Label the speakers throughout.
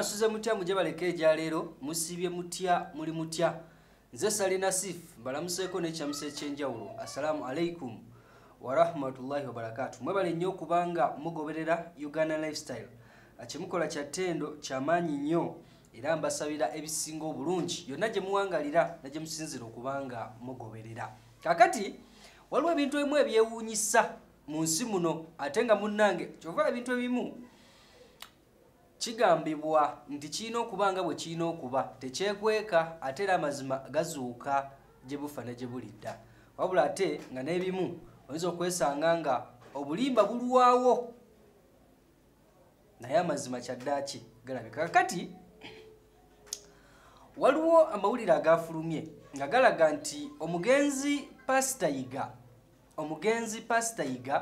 Speaker 1: mwasuze mutya mujje baleke ejyaleero musibye mutya muli mutya nze salina sif mbalamuseeko n'ekyamusa ekyenjawulo assalaamu alaikum warahmatullahi wabarakatu mwebale nnyo okubanga mugoberera uganda lifestyle kyemukola kyatendo kyamaanyi nnyo era mbasabira ebisinga obulungi yonna gye muwangalira nagye musinzira okubanga mugoberera kakati waliwo ebintu ebimu ebyewuunyisa mu nsi muno ate nga munnange kyova ebintu ebimu kigambibwa nti kirina okuba nga bwe kirina okuba tekyekweka ate era amazima gazuuka gye bufa ne gye bulidda wabula ate nga n'ebimu oyinza okwesanga nga obulimba bulwawo naye amazima kyaddaaki galabika kakati waliwo amawulire agafulumye nga galaga nti omugenzi pastayiga omugenzi pastayiga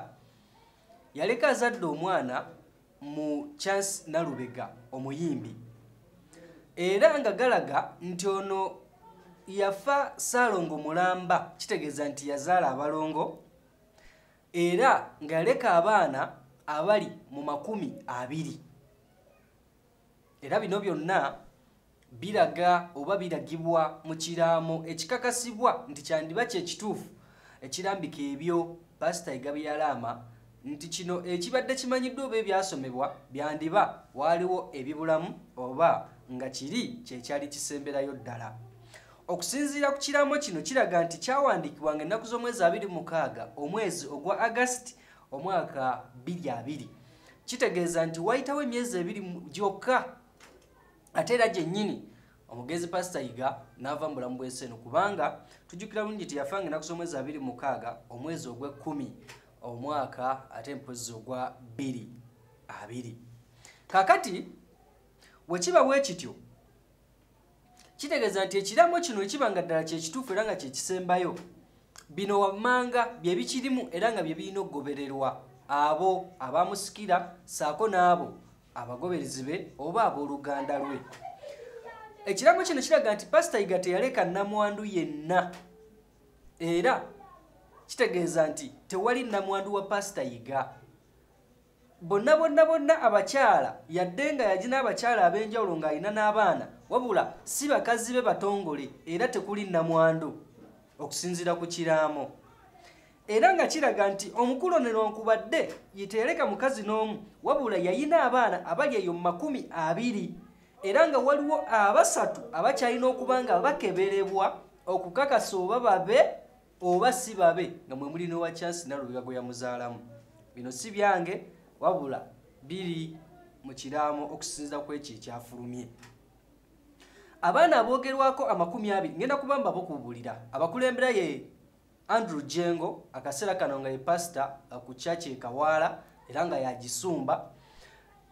Speaker 1: yaleka azadde omwana mu Chance Nalubega omuyimbi era nga galaga nti ono yafa Saalongo Mulamba kitegeeza nti yazaala abalongo era ng'aleka abaana abali mu makumi abiri era bino byonna biraga oba biragibwa mu kiraamo ekikakasibwa nti kyandiba kye ekituufu ekirambika ebyo pasita egabyalaama nti kino ekibadde kimanyiddwa oba ebyasomebwa byandiba waaliwo ebibulamu oba nga kiri kyekyali kisemberayo ddala okusinziira ku kiramo kino kiraga nti kyawandiikibwa nga ennaku z'omwezi 26 omwezi ogwa august omwaka 22 kitegeeza nti wayitawo emyezi ebiri gyokka ate era gyennyini omugezi pasita yiga nava mbulamu bwensi eno kubanga tujjukira bulungi teyafanga ennaku z'omwezi 26 omwezi ogwekkumi omwaka ate mpozi ogwa 2 kakati wekiba bwe kityo kitegeeza nti ekiramu kino ekiba nga ddala kyekituufu era nga kyekisembayo bino wammanga bye bikirimu era nga bye birina okugobererwa abo abamusikira ssaako n'abo abagoberezi be oba ab'oluganda lwe ekiramu kino kiraga nti pasita igateyaleka namwandu yenna era kitegeeza nti tewali namwandu wa pasita yiga bonna bonna bonna abakyala yadde nga yagina abakyala ab'enjawulo ng'alina n'abaana wabula si bakazi be batongole era tekuli namwandu okusinziira ku kiraamo era nga kiraga nti omukulu onenookubadde yitereka mukazi n'omu wabula yayina abaana abali eyo makumi abiri era nga waliwo abasatu abakyalina okuba nga bakeberebwa okukakasa oba babe oba si babe nga mwe muli n'owa chansi nalubiga gwe yamuzaalamu bino si byange wabula biri mu kiraamo okusinza ku ekyo ekyafulumye abaana aboogerwako amakumi abiri ngenda kuba mbabo kububulira abakulembera ye andrew jengo akaseera kano nga ye pasita ku chachi ekawaala era nga yagisumba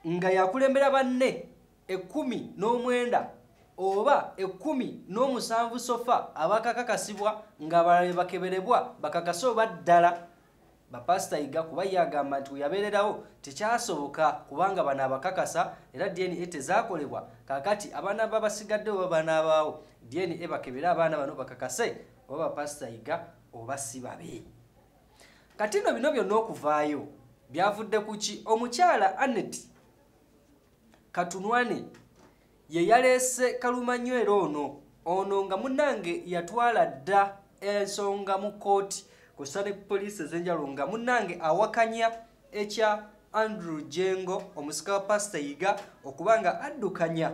Speaker 1: nga yakulembera banne ekkumi n'omwenda oba ekumi n'omusanvu sofa abakakakasibwa nga balale bakeberebwa bakakase oba ddala bapasita iga kuba yagamba nti weyabeererawo tekyasoboka kubanga bano abakakasa era dna tezakolebwa kakati abaana babasigadde oba banaabaawo dna bakebere abaana bano bakakase oba bapasita iga oba si babe kati no bino byonna okuvaayo byavudde ku ki omukyala annet katunwane ye yaleese kalumanywera ono ono nga munnange yatwala dda ensonga mu kkooti kusa ne poliisi ez'enjalo nga munnange awakanya ekya andrew jengo omusika wa pasita yiga okuba nga addukanya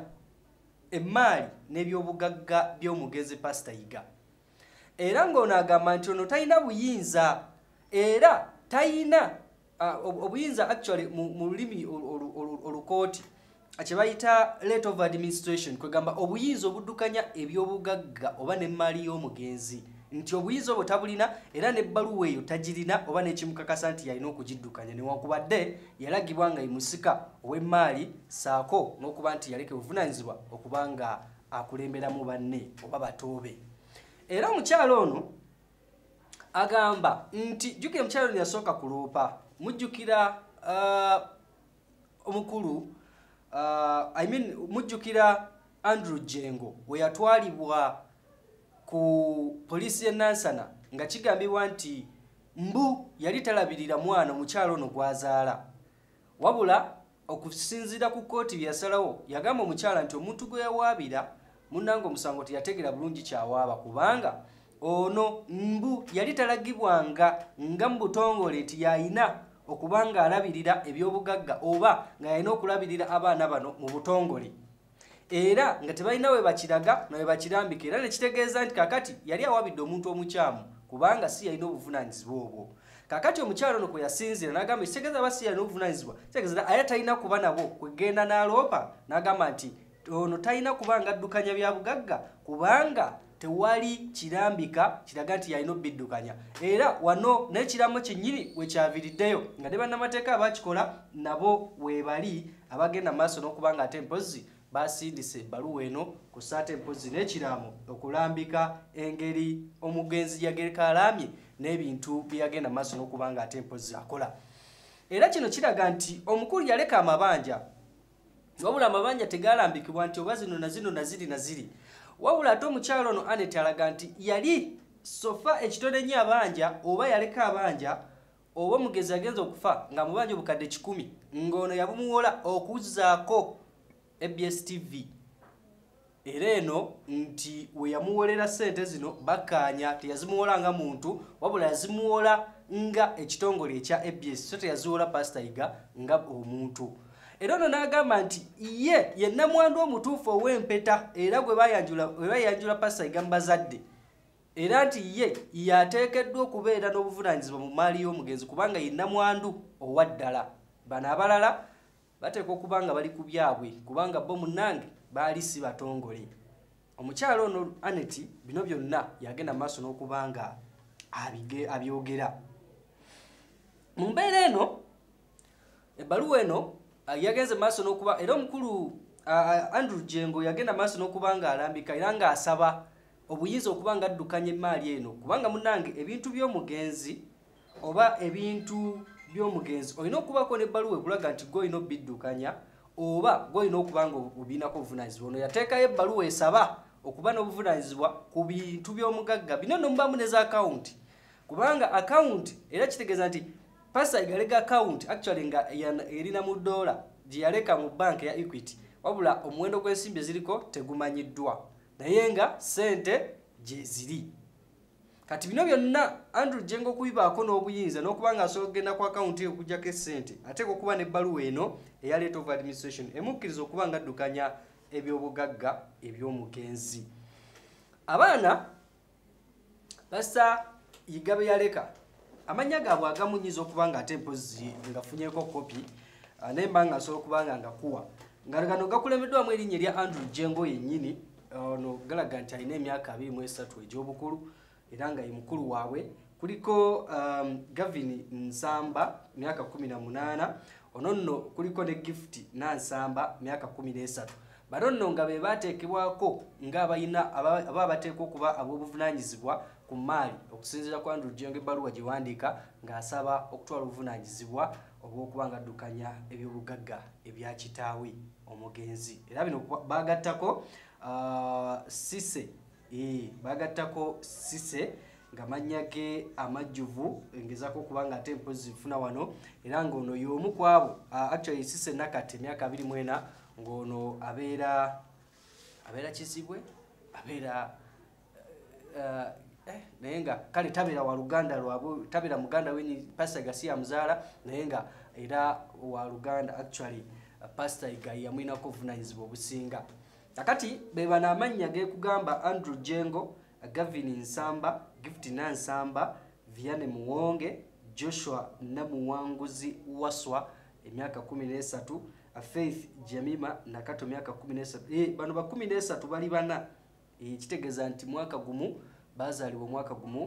Speaker 1: emmaali n'ebyobugagga by'omugezi pasita yiga era ng'ono agamba nti ono talina buyinza era talina ah, obuyinza actually mu lulimi olukooti kyebayita late of administration kwegamba obuyinza obuddukanya ebyobugagga oba nemmaali y'omugenzi nti obuyinza obwo tabulina era nebbaluwa eyo tagirina oba nekimukakasa nti yalina okugiddukanya newakubadde yalagibwa nga emusika ow'emmaali saako n'okuba nti yaleka obuvunanyizibwa okuba nga akulemberamu banne oba batoobe era omukyalo ono agamba nti jukira omukyalo ono yasooka kuloopa mujjukira uh, omukulu uh, uh, I mean mujjukira Andrew Jengo we yatwalibwa ku polisi y'Nansana nga kigambibwa nti mbu yali talabirira mwana mukyalo ono gwazaala wabula okusinzira ku kkooti byasalawo yagamba omukyala nti omuntu gwe yawaabira munnange omusango teyategera bulungi kyawaaba kubanga ono mbu yali talagibwanga nga mu butongole nti yayina okubanga alabirira ebyobugagga oba nga yalina okulabirira abaana bano mu butongole era nga tebalina we bakiraga nawe bakirambika era nekitegeeza nti kakati yali awabidde omuntu omukyamu kubanga si yalina obuvunanyizibwa obwo kakati omukyalo ono kwe yasinzira n'agamba ekitegeeza aba si yalina obuvunanyizibwa kitegeeza aye talina kuba nabo kwegenda n'aloopa n'agamba nti ono talina kuba nga addukanya bya bugagga kubanga tewali kirambika kiraga nti yalina obiddukanya era wano n'ekiramu kyennyini wekyaviriddeyo nga ne bannamateeka abakikola nabo webali abagenda maaso n'okuba nga ate mpozi basindise ebbaluwa eno ku saate mpozi n'ekiraamo okulambika engeri omugenzi yagereka alaamye n'ebintu bye yagenda maaso n'okuba nga ate mpozi akola era kino kiraga nti omukulu yaleka amabanja wabula amabanja tegalambikibwa nti oba zino naziri naziri naziri wawula ate omukyalo ono anet alaga nti yali sofa ekitone nyo abanja oba yaleka abanja oba omugezi agenza okufa nga mubanja obukadde kikumi ng'ono yabumuwola okuzzaako ebs tv era eno nti we yamuwolera ssente zino bakkaanya teyazimuwola nga muntu wabula yazimuwola nga ekitongole ekya ebs so teyaziwola pasta yiga nga omuntu era ono n'agamba nti ye ye namwandu omutuufu ow'empeta era gwe bayanjula pasa egamba zadde era nti ye yateekeddwa okubeera n'obuvunanyizibwa mu maali y'omugenzi kubanga ye namwandu owa ddala bano abalala bateeka okuba nga bali ku byabwe kubanga bo munnange baali si batongole omukyala ono anet bino byonna yagenda maaso n'okuba nga abyogera mu mbeera eno ebbaluwa eno Ah, yagenze maaso n'okuba era omukulu ah, ah, andrew jengo yagenda maaso n'okuba ng'alambika era ng'asaba obuyinza okuba ngaaddukanya emaali eno kubanga munange ebintu by'omugenzi oba ebintu by'omugenzi olina okubako nebbaluwa ekulaga nti gweolina obiddukanya oba gweolina okuba nga obulinako obuvunanyizibwa ono yateekayo ebbaluwa esaba okuba n'obuvunanyizibwa ku bintu by'omugagga bino nomubamu ne za akawunti kubanga akawunti era kitegeeza nti pasa yaleka account actually nga erina mu dollar gye yaleka mu bank ya equity wabula omuwendo gw'ensimbi eziriko tegumanyiddwa naye nga sente gye ziri kati bino byonna andrew jenga okubibaako n'obuyinza n'okuba nga asobola okugenda ku akawunti okugyako essente ateeka okuba nebbaluwa eno eya late of administration emukkiriza okuba nga addukanya ebyobugagga ebyomugenzi abaana basa yigabe yaleka amanya gaabwe agamunyiza okuba nga ate mpozi ngafunyeko kopi ah, nemba nga asobola okubanga nga kuwa nga gano gakulembeddwamu erinnya erya andrew jengo yennyini ono galaga nti alina emyaka 23 egy'obukulu era nga ye mukulu waabwe kuliko um, gavin nsamba myaka 18 ono nno kuliko ne gift nansamba myaka 13 bano nno nga be bateekebwako ngaabalina aba bateekwa okuba ab'obuvunaanyizibwa ku maali okusinziira kw andrew jeyongo ebbaluwa gyewandiika ng'asaba okutwala obuvunanyizibwa obw'okuba nga addukanya ebyobugagga ebya kitaawe omugenzi era bino bagattako sise bagattako sise nga mannya ge amajjuvu engezako okuba nga ate empozi zifuna wano era ng'ono y'omu ku abo actually sise nakati emyaka 24 ng'ono abeera abeera kizibwe abeera Eh? naye nga kale tabeera waluganda lwabwe tabeera muganda weni pasita igasi yamuzaala naye nga era waluganda actually uh, pasita igai yamwinaku obuvunanyizibwa obusinga akati bebano amannya geekugamba andrew jengo gavin nsamba gift nansamba viane muwonge joshua namuwanguzi waswa emyaka 13 uh, faith jemima nakato myaka 13 eh, bano ba 13 bali bana ekitegeeza eh, nti mwaka gumu bazaalibwa omwaka gumu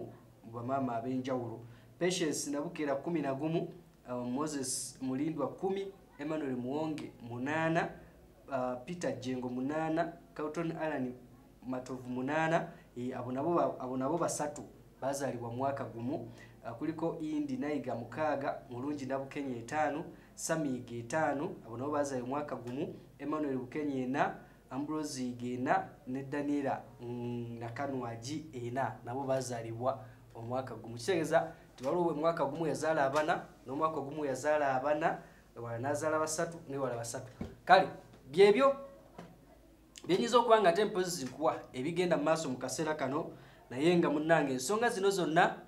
Speaker 1: bamaama ab'enjawulo patience nabukera kumi na gumu uh, moses mulindwa kumi emmanuel muwonge munaana uh, peter jengo munaana carlton allan matovu munaana e, abo nabo basatu bazaalibwa mwaka gumu uh, kuliko indi nayiga mukaaga mulungi nabukenya etaano samiiga etaano abo nabo bazaalibwa mwaka gumu emmanuel bukenya ena ambrose geena ne daniela nakanwaji ena nabo bazalibwa omwaka gumu kitegeeza tibaliwo mwaka gumu yazaala abana n'omwaka gumu yazaala abana ewala nazaala basatu newala basatu kale byebyo byenyinza okuba nga ate mpozi zikuwa ebigenda mu maaso mu kaseera kano naye nga munnange ensonga zino zonna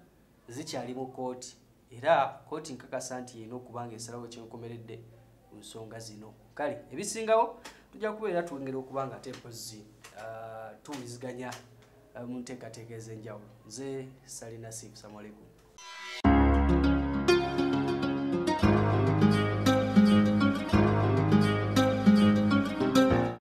Speaker 1: zikyali mu kooti era kooti nkakasa nti yina okuba nga esalawo kyenkomeredde ku nsonga zino kale ebisingawo tujja kubeera twongera okuba nga tempozi uh, tuwuliziganya uh, mu nteekateeka ez'enjawulo nze salina sif samalekum